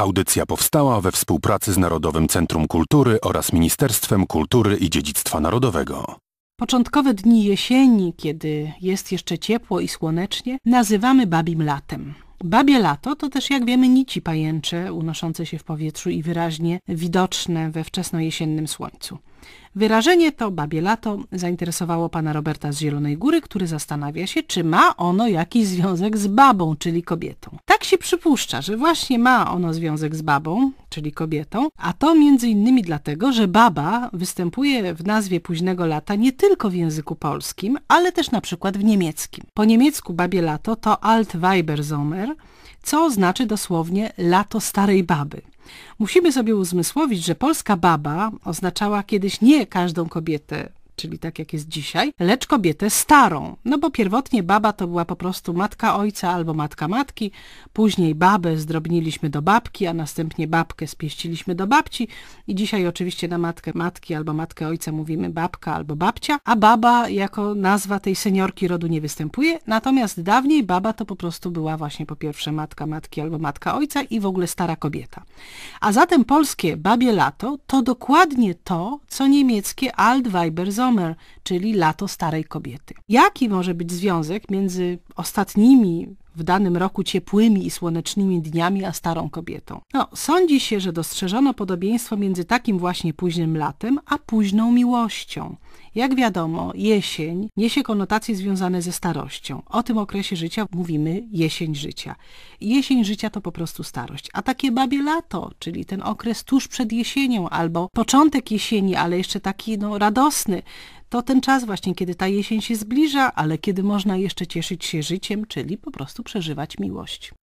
Audycja powstała we współpracy z Narodowym Centrum Kultury oraz Ministerstwem Kultury i Dziedzictwa Narodowego. Początkowe dni jesieni, kiedy jest jeszcze ciepło i słonecznie, nazywamy babim latem. Babie lato to też, jak wiemy, nici pajęcze unoszące się w powietrzu i wyraźnie widoczne we wczesnojesiennym słońcu. Wyrażenie to babie lato zainteresowało pana Roberta z Zielonej Góry, który zastanawia się, czy ma ono jakiś związek z babą, czyli kobietą. Tak się przypuszcza, że właśnie ma ono związek z babą, czyli kobietą, a to między innymi dlatego, że baba występuje w nazwie późnego lata nie tylko w języku polskim, ale też na przykład w niemieckim. Po niemiecku babie lato to Altweibersommer, co znaczy dosłownie lato starej baby. Musimy sobie uzmysłowić, że polska baba oznaczała kiedyś nie każdą kobietę czyli tak jak jest dzisiaj, lecz kobietę starą. No bo pierwotnie baba to była po prostu matka ojca albo matka matki, później babę zdrobniliśmy do babki, a następnie babkę spieściliśmy do babci i dzisiaj oczywiście na matkę matki albo matkę ojca mówimy babka albo babcia, a baba jako nazwa tej seniorki rodu nie występuje, natomiast dawniej baba to po prostu była właśnie po pierwsze matka matki albo matka ojca i w ogóle stara kobieta. A zatem polskie babie lato to dokładnie to, co niemieckie Altweiber Summer, czyli lato starej kobiety. Jaki może być związek między ostatnimi w danym roku ciepłymi i słonecznymi dniami, a starą kobietą. No, sądzi się, że dostrzeżono podobieństwo między takim właśnie późnym latem, a późną miłością. Jak wiadomo, jesień niesie konotacje związane ze starością. O tym okresie życia mówimy jesień życia. Jesień życia to po prostu starość. A takie babie lato, czyli ten okres tuż przed jesienią albo początek jesieni, ale jeszcze taki no, radosny, to ten czas właśnie, kiedy ta jesień się zbliża, ale kiedy można jeszcze cieszyć się życiem, czyli po prostu przeżywać miłość.